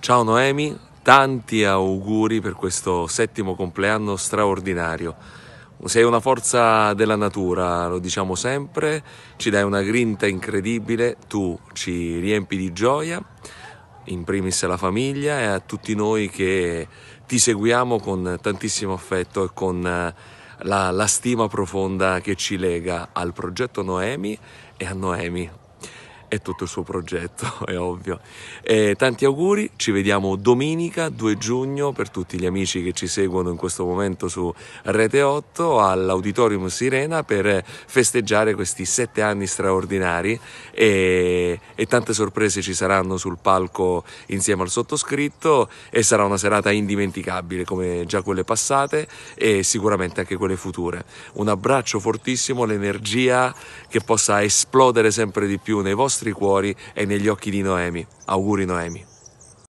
Ciao Noemi, tanti auguri per questo settimo compleanno straordinario. Sei una forza della natura, lo diciamo sempre, ci dai una grinta incredibile, tu ci riempi di gioia, in primis alla famiglia e a tutti noi che ti seguiamo con tantissimo affetto e con eh, la, la stima profonda che ci lega al progetto Noemi e a Noemi e tutto il suo progetto, è ovvio. E tanti auguri, ci vediamo domenica 2 giugno per tutti gli amici che ci seguono in questo momento su Rete 8 all'Auditorium Sirena per festeggiare questi sette anni straordinari e, e tante sorprese ci saranno sul palco insieme al sottoscritto e sarà una serata indimenticabile come già quelle passate e sicuramente anche quelle future. Un abbraccio fortissimo, l'energia che possa esplodere sempre di più nei vostri nostri cuori e negli occhi di Noemi. Auguri Noemi.